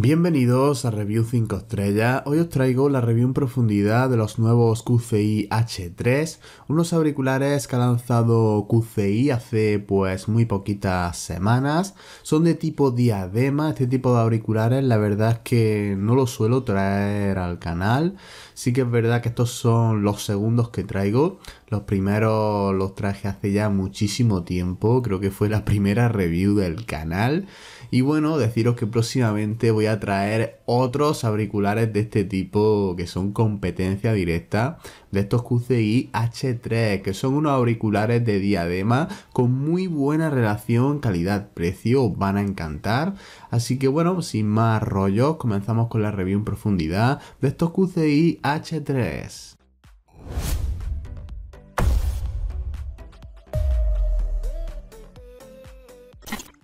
Bienvenidos a Review 5 Estrellas. Hoy os traigo la review en profundidad de los nuevos QCI H3, unos auriculares que ha lanzado QCI hace pues muy poquitas semanas. Son de tipo diadema, este tipo de auriculares la verdad es que no los suelo traer al canal. Sí que es verdad que estos son los segundos que traigo. Los primeros los traje hace ya muchísimo tiempo, creo que fue la primera review del canal. Y bueno, deciros que próximamente voy a traer otros auriculares de este tipo que son competencia directa de estos QCI H3, que son unos auriculares de diadema con muy buena relación calidad-precio, van a encantar. Así que bueno, sin más rollos, comenzamos con la review en profundidad de estos QCI H3.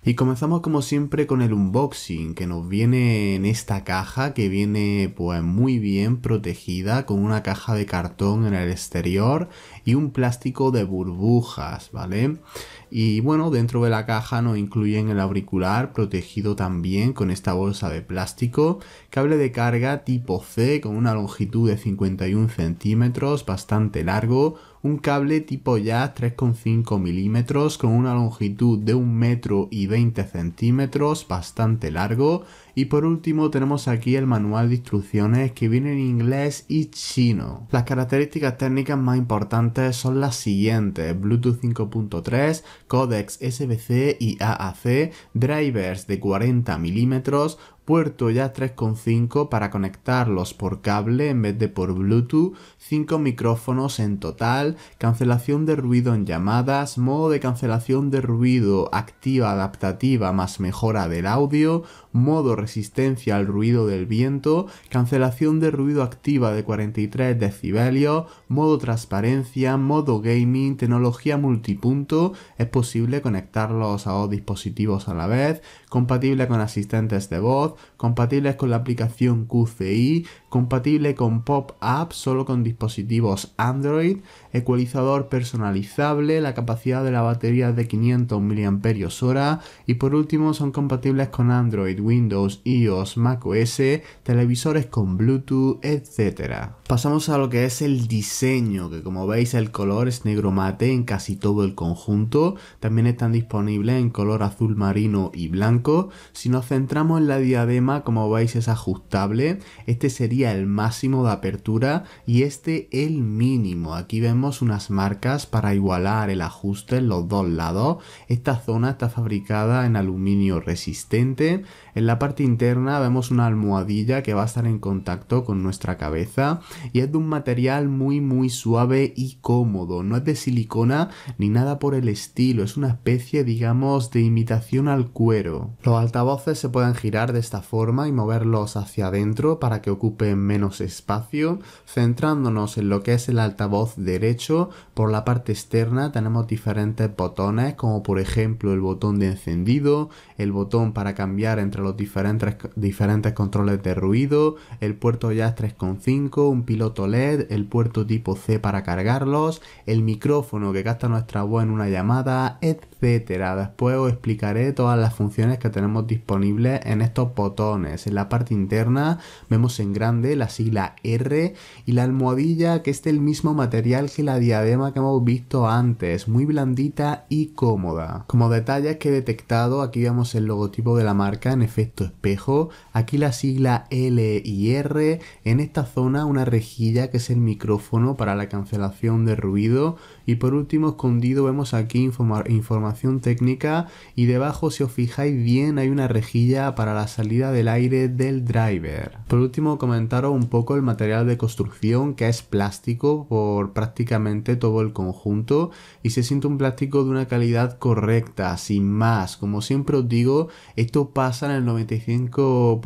Y comenzamos como siempre con el unboxing que nos viene en esta caja que viene pues muy bien protegida con una caja de cartón en el exterior y un plástico de burbujas, ¿vale? Y bueno, dentro de la caja nos incluyen el auricular protegido también con esta bolsa de plástico, cable de carga tipo C con una longitud de 51 centímetros, bastante largo, un cable tipo ya 3,5 milímetros con una longitud de 1 metro y 20 centímetros, bastante largo, y por último tenemos aquí el manual de instrucciones que viene en inglés y chino. Las características técnicas más importantes son las siguientes. Bluetooth 5.3, codecs SBC y AAC, drivers de 40 milímetros, puerto ya 3.5 para conectarlos por cable en vez de por Bluetooth, 5 micrófonos en total, cancelación de ruido en llamadas, modo de cancelación de ruido activa adaptativa más mejora del audio, modo resistencia al ruido del viento, cancelación de ruido activa de 43 decibelios, modo transparencia, modo gaming, tecnología multipunto, es posible conectarlos a dos dispositivos a la vez, compatible con asistentes de voz, compatibles con la aplicación QCI, compatible con pop-up solo con dispositivos Android, ecualizador personalizable, la capacidad de la batería de 500 mAh y por último son compatibles con Android, Windows, iOS, macOS, televisores con Bluetooth, etc. Pasamos a lo que es el diseño, que como veis el color es negro mate en casi todo el conjunto, también están disponibles en color azul marino y blanco si nos centramos en la diadema, como veis es ajustable. Este sería el máximo de apertura y este el mínimo. Aquí vemos unas marcas para igualar el ajuste en los dos lados. Esta zona está fabricada en aluminio resistente. En la parte interna vemos una almohadilla que va a estar en contacto con nuestra cabeza y es de un material muy muy suave y cómodo. No es de silicona ni nada por el estilo, es una especie digamos de imitación al cuero. Los altavoces se pueden girar de esta forma y moverlos hacia adentro para que ocupen menos espacio. Centrándonos en lo que es el altavoz derecho, por la parte externa tenemos diferentes botones como por ejemplo el botón de encendido, el botón para cambiar entre los diferentes, diferentes controles de ruido, el puerto jazz 3.5, un piloto LED, el puerto tipo C para cargarlos, el micrófono que gasta nuestra voz en una llamada, etc. Después os explicaré todas las funciones tenemos disponibles en estos botones. En la parte interna vemos en grande la sigla R y la almohadilla que es del mismo material que la diadema que hemos visto antes, muy blandita y cómoda. Como detalles que he detectado, aquí vemos el logotipo de la marca en efecto espejo, aquí la sigla L y R, en esta zona una rejilla que es el micrófono para la cancelación de ruido y por último escondido vemos aquí información técnica y debajo si os fijáis bien hay una rejilla para la salida del aire del driver. Por último comentaros un poco el material de construcción que es plástico por prácticamente todo el conjunto y se siente un plástico de una calidad correcta, sin más. Como siempre os digo, esto pasa en el 95%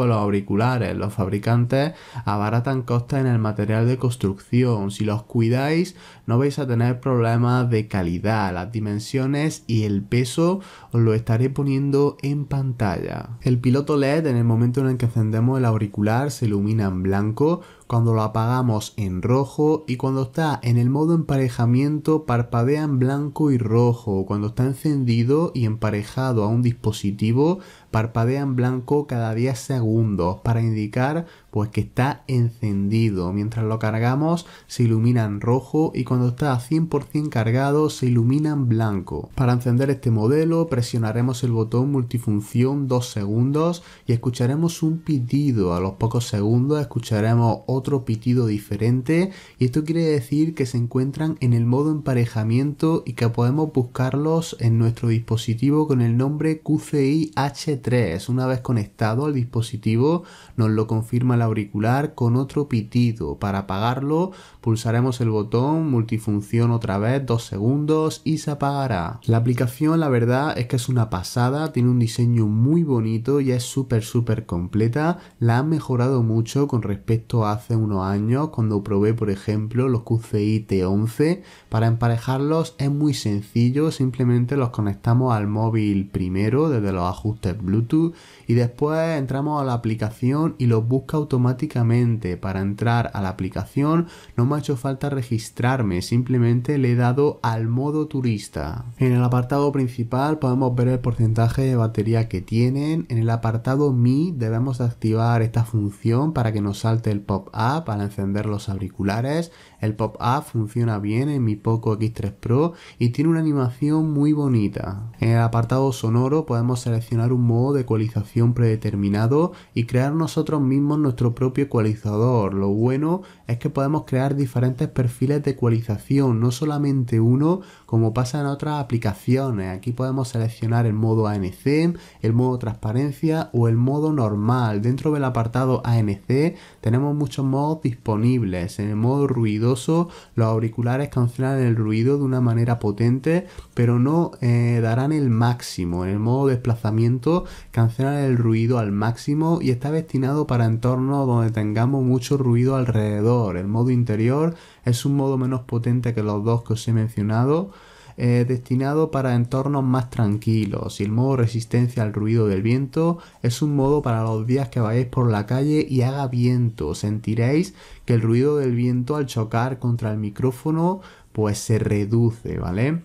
de los auriculares. Los fabricantes abaratan costas en el material de construcción. Si los cuidáis no vais a tener problemas de calidad. Las dimensiones y el peso os lo estaré poniendo en pantalla. El piloto LED en el momento en el que encendemos el auricular se ilumina en blanco cuando lo apagamos en rojo y cuando está en el modo emparejamiento parpadean blanco y rojo, cuando está encendido y emparejado a un dispositivo parpadean blanco cada 10 segundos para indicar pues que está encendido, mientras lo cargamos se ilumina en rojo y cuando está 100% cargado se ilumina en blanco. Para encender este modelo presionaremos el botón multifunción 2 segundos y escucharemos un pitido, a los pocos segundos escucharemos otro pitido diferente y esto quiere decir que se encuentran en el modo emparejamiento y que podemos buscarlos en nuestro dispositivo con el nombre QCI H3. Una vez conectado al dispositivo nos lo confirma el auricular con otro pitido. Para apagarlo pulsaremos el botón multifunción otra vez dos segundos y se apagará. La aplicación la verdad es que es una pasada, tiene un diseño muy bonito y es súper súper completa. La han mejorado mucho con respecto a hace unos años cuando probé por ejemplo los QCI T11 para emparejarlos es muy sencillo simplemente los conectamos al móvil primero desde los ajustes Bluetooth y después entramos a la aplicación y lo busca automáticamente. Para entrar a la aplicación no me ha hecho falta registrarme, simplemente le he dado al modo turista. En el apartado principal podemos ver el porcentaje de batería que tienen. En el apartado Mi debemos activar esta función para que nos salte el pop-up para encender los auriculares. El pop-up funciona bien en mi Poco X3 Pro y tiene una animación muy bonita. En el apartado sonoro podemos seleccionar un modo de ecualización predeterminado y crear nosotros mismos nuestro propio ecualizador. Lo bueno es que podemos crear diferentes perfiles de ecualización, no solamente uno como pasa en otras aplicaciones. Aquí podemos seleccionar el modo ANC, el modo transparencia o el modo normal. Dentro del apartado ANC tenemos muchos modos disponibles. En el modo ruidoso los auriculares cancelan el ruido de una manera potente pero no eh, darán el máximo. En el modo desplazamiento cancelan el ruido al máximo y está destinado para entornos donde tengamos mucho ruido alrededor. El modo interior es un modo menos potente que los dos que os he mencionado, eh, destinado para entornos más tranquilos y el modo resistencia al ruido del viento es un modo para los días que vayáis por la calle y haga viento. Sentiréis que el ruido del viento al chocar contra el micrófono pues se reduce, ¿vale?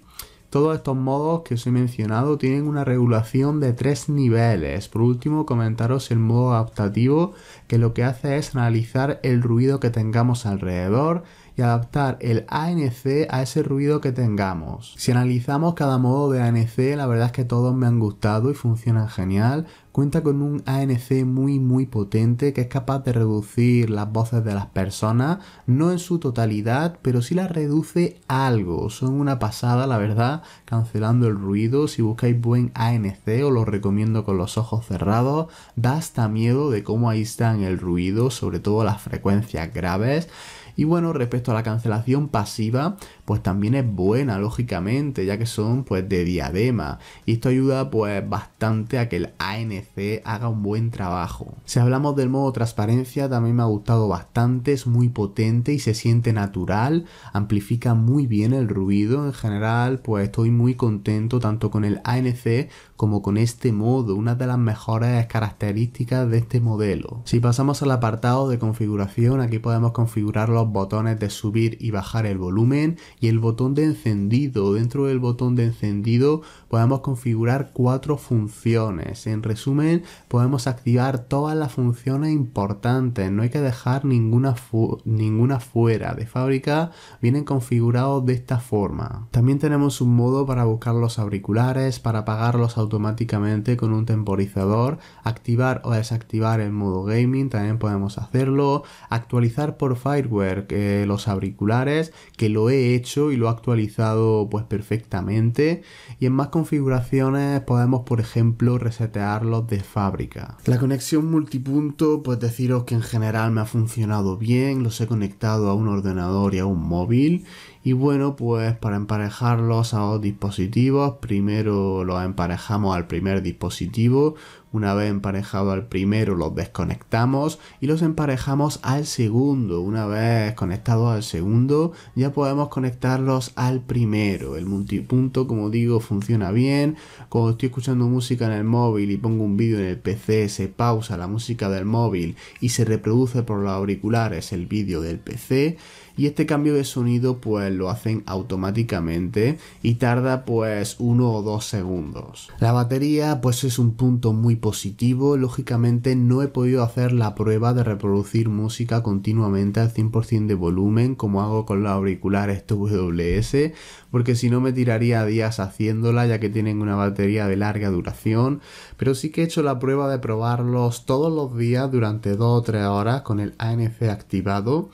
Todos estos modos que os he mencionado tienen una regulación de tres niveles. Por último, comentaros el modo adaptativo que lo que hace es analizar el ruido que tengamos alrededor y adaptar el ANC a ese ruido que tengamos. Si analizamos cada modo de ANC, la verdad es que todos me han gustado y funcionan genial. Cuenta con un ANC muy muy potente que es capaz de reducir las voces de las personas, no en su totalidad, pero sí las reduce algo. Son una pasada, la verdad, cancelando el ruido. Si buscáis buen ANC, os lo recomiendo con los ojos cerrados. Da hasta miedo de cómo ahí están el ruido, sobre todo las frecuencias graves. Y bueno, respecto a la cancelación pasiva, pues también es buena, lógicamente, ya que son pues de diadema. Y esto ayuda pues bastante a que el ANC haga un buen trabajo. Si hablamos del modo transparencia, también me ha gustado bastante, es muy potente y se siente natural, amplifica muy bien el ruido. En general, pues estoy muy contento tanto con el ANC como con este modo, una de las mejores características de este modelo. Si pasamos al apartado de configuración, aquí podemos configurar los botones de subir y bajar el volumen y el botón de encendido. Dentro del botón de encendido podemos configurar cuatro funciones. En resumen, podemos activar todas las funciones importantes. No hay que dejar ninguna, ninguna fuera. De fábrica vienen configurados de esta forma. También tenemos un modo para buscar los auriculares, para apagarlos automáticamente con un temporizador, activar o desactivar el modo gaming, también podemos hacerlo, actualizar por Firework eh, los auriculares, que lo he hecho y lo ha actualizado pues perfectamente y en más configuraciones podemos por ejemplo resetearlos de fábrica. La conexión multipunto pues deciros que en general me ha funcionado bien, los he conectado a un ordenador y a un móvil y bueno, pues para emparejarlos a dos dispositivos, primero los emparejamos al primer dispositivo, una vez emparejado al primero los desconectamos y los emparejamos al segundo. Una vez conectados al segundo ya podemos conectarlos al primero. El multipunto, como digo, funciona bien. Cuando estoy escuchando música en el móvil y pongo un vídeo en el PC, se pausa la música del móvil y se reproduce por los auriculares el vídeo del PC y este cambio de sonido pues lo hacen automáticamente y tarda pues uno o dos segundos. La batería pues es un punto muy positivo, lógicamente no he podido hacer la prueba de reproducir música continuamente al 100% de volumen como hago con los auriculares WS porque si no me tiraría días haciéndola ya que tienen una batería de larga duración pero sí que he hecho la prueba de probarlos todos los días durante 2 o 3 horas con el ANC activado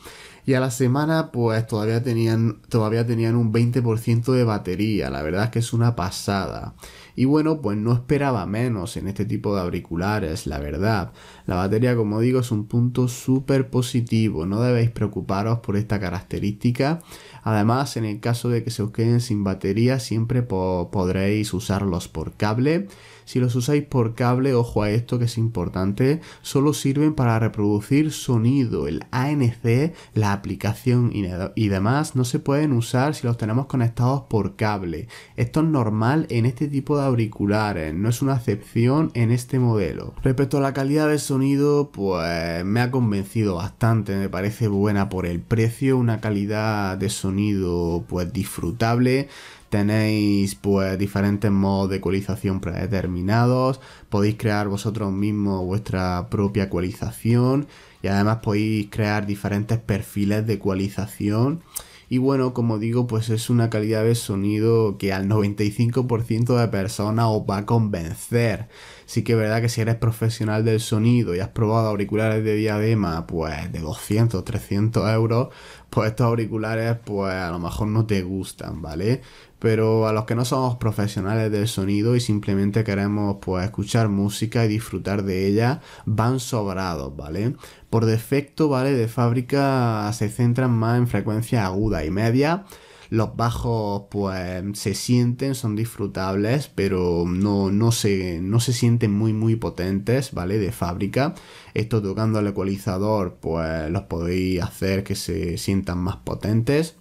y a la semana pues todavía tenían, todavía tenían un 20% de batería, la verdad es que es una pasada. Y bueno, pues no esperaba menos en este tipo de auriculares, la verdad. La batería, como digo, es un punto súper positivo, no debéis preocuparos por esta característica. Además, en el caso de que se os queden sin batería, siempre podréis usarlos por cable si los usáis por cable, ojo a esto que es importante, solo sirven para reproducir sonido, el ANC, la aplicación y, demás no se pueden usar si los tenemos conectados por cable. Esto es normal en este tipo de auriculares, no es una excepción en este modelo. Respecto a la calidad del sonido, pues me ha convencido bastante, me parece buena por el precio, una calidad de sonido pues disfrutable. Tenéis pues diferentes modos de ecualización predeterminados, podéis crear vosotros mismos vuestra propia ecualización y además podéis crear diferentes perfiles de ecualización. Y bueno, como digo, pues es una calidad de sonido que al 95% de personas os va a convencer. Sí que es verdad que si eres profesional del sonido y has probado auriculares de diadema, pues de 200, 300 euros, pues estos auriculares, pues a lo mejor no te gustan, ¿vale? Pero a los que no somos profesionales del sonido y simplemente queremos pues escuchar música y disfrutar de ella, van sobrados, ¿vale? Por defecto, ¿vale? De fábrica se centran más en frecuencias agudas y media los bajos pues se sienten, son disfrutables, pero no, no, se, sienten muy muy potentes, ¿vale? De fábrica. Esto tocando el ecualizador pues los podéis hacer que se sientan más potentes.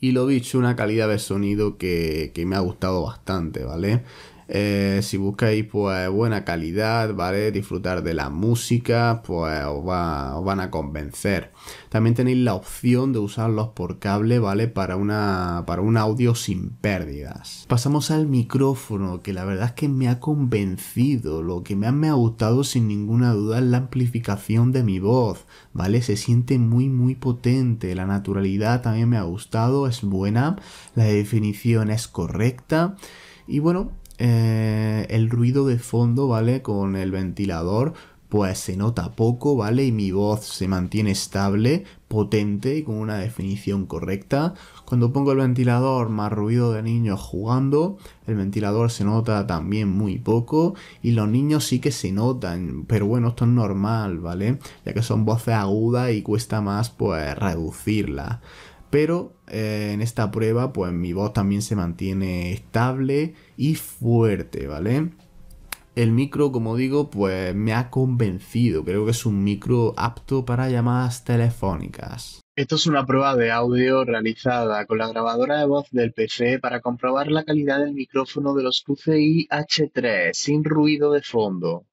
Y lo dicho, una calidad de sonido que, que me ha gustado bastante, ¿vale? Eh, si buscáis pues buena calidad, ¿vale? Disfrutar de la música, pues os, van a convencer. También tenéis la opción de usarlos por cable, ¿vale? Para, una, para un audio sin pérdidas. Pasamos al micrófono, que la verdad es que me ha convencido. Lo que me ha gustado sin ninguna duda es la amplificación de mi voz, ¿vale? Se siente muy muy potente. La naturalidad también me ha gustado, es buena, la definición es correcta. Y bueno, eh, el ruido de fondo, ¿vale? Con el ventilador, pues se nota poco, ¿vale? Y mi voz se mantiene estable, potente y con una definición correcta. Cuando pongo el ventilador más ruido de niños jugando, el ventilador se nota también muy poco y los niños sí que se notan, pero bueno, esto es normal, ¿vale? Ya que son voces agudas y cuesta más pues reducirla pero eh, en esta prueba pues mi voz también se mantiene estable y fuerte, ¿vale? El micro, como digo, pues me ha convencido. Creo que es un micro apto para llamadas telefónicas. Esto es una prueba de audio realizada con la grabadora de voz del PC para comprobar la calidad del micrófono de los QCI H3 sin ruido de fondo.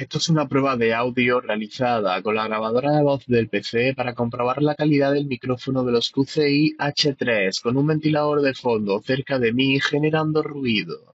Esto es una prueba de audio realizada con la grabadora de voz del PC para comprobar la calidad del micrófono de los QCI H3 con un ventilador de fondo cerca de mí generando ruido.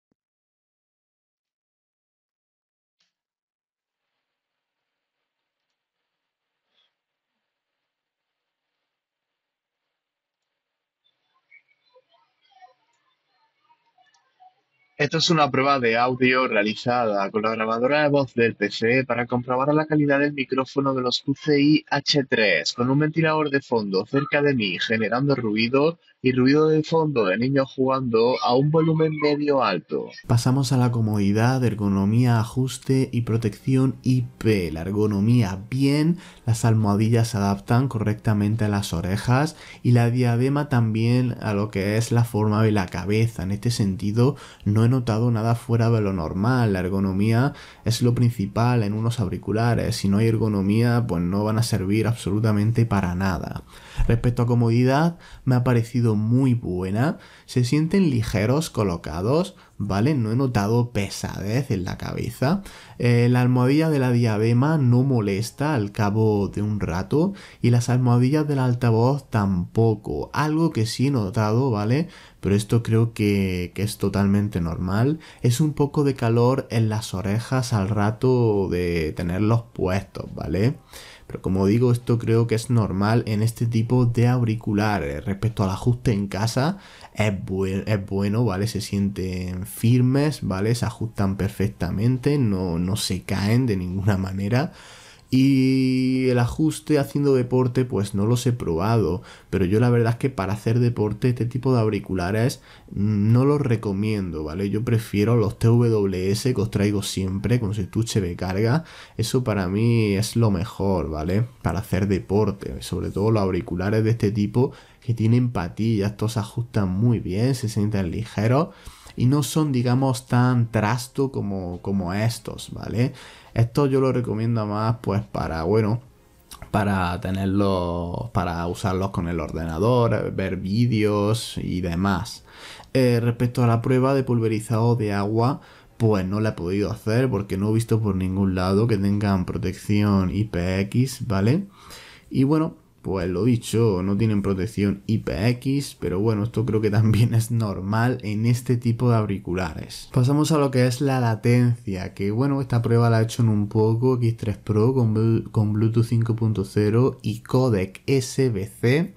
Esto es una prueba de audio realizada con la grabadora de voz del PC para comprobar la calidad del micrófono de los QCI H3 con un ventilador de fondo cerca de mí generando ruido y ruido de fondo de niños jugando a un volumen medio alto. Pasamos a la comodidad, ergonomía, ajuste y protección IP. La ergonomía bien, las almohadillas se adaptan correctamente a las orejas y la diadema también a lo que es la forma de la cabeza. En este sentido no notado nada fuera de lo normal. La ergonomía es lo principal en unos auriculares. Si no hay ergonomía, pues no van a servir absolutamente para nada. Respecto a comodidad, me ha parecido muy buena. Se sienten ligeros colocados, ¿vale? No he notado pesadez en la cabeza. Eh, la almohadilla de la diadema no molesta al cabo de un rato y las almohadillas del altavoz tampoco. Algo que sí he notado, ¿vale? Pero esto creo que, que es totalmente normal. Es un poco de calor en las orejas al rato de tenerlos puestos, ¿vale? Pero como digo, esto creo que es normal en este tipo de auriculares. Eh, respecto al ajuste en casa, es, bueno, ¿vale? Se sienten firmes, ¿vale? Se ajustan perfectamente, no, no se caen de ninguna manera. Y el ajuste haciendo deporte, pues no los he probado, pero yo la verdad es que para hacer deporte este tipo de auriculares mm, no los recomiendo, ¿vale? Yo prefiero los TWS que os traigo siempre con su estuche de carga, eso para mí es lo mejor, ¿vale? Para hacer deporte, sobre todo los auriculares de este tipo que tienen patillas, estos ajustan muy bien, se sienten ligeros y no son, digamos, tan trasto como, como estos, ¿vale? Esto yo lo recomiendo más, pues, para, bueno, para tenerlos, para usarlos con el ordenador, ver vídeos y demás. Eh, respecto a la prueba de pulverizado de agua, pues no la he podido hacer porque no he visto por ningún lado que tengan protección IPX, ¿vale? Y bueno, pues lo dicho, no tienen protección IPX, pero bueno, esto creo que también es normal en este tipo de auriculares. Pasamos a lo que es la latencia, que bueno, esta prueba la he hecho en un poco X3 Pro con, con Bluetooth 5.0 y codec SBC.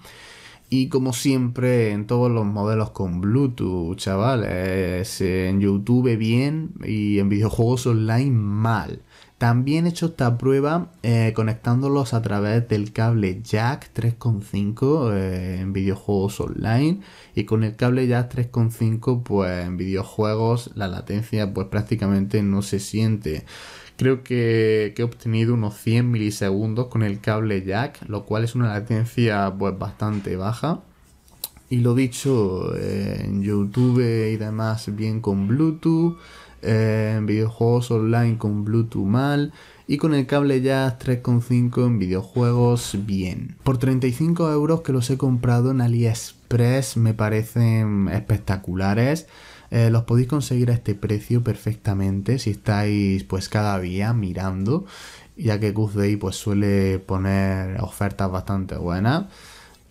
Y como siempre en todos los modelos con Bluetooth, chavales, eh, en YouTube bien y en videojuegos online mal. También he hecho esta prueba eh, conectándolos a través del cable jack 3.5 eh, en videojuegos online y con el cable jack 3.5 pues en videojuegos la latencia pues prácticamente no se siente. Creo que, he obtenido unos 100 milisegundos con el cable jack, lo cual es una latencia pues bastante baja. Y lo dicho, eh, en YouTube y demás bien con Bluetooth en videojuegos online con Bluetooth mal y con el cable ya 3.5 en videojuegos bien. Por 35 euros que los he comprado en AliExpress me parecen espectaculares. Eh, los podéis conseguir a este precio perfectamente si estáis pues cada día mirando ya que Goose Day pues suele poner ofertas bastante buenas.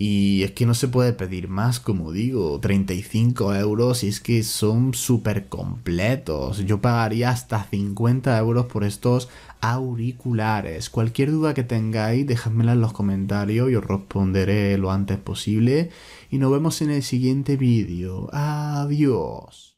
Y es que no se puede pedir más, como digo, 35 euros y es que son súper completos. Yo pagaría hasta 50 euros por estos auriculares. Cualquier duda que tengáis, dejadmela en los comentarios y os responderé lo antes posible. Y nos vemos en el siguiente vídeo. Adiós.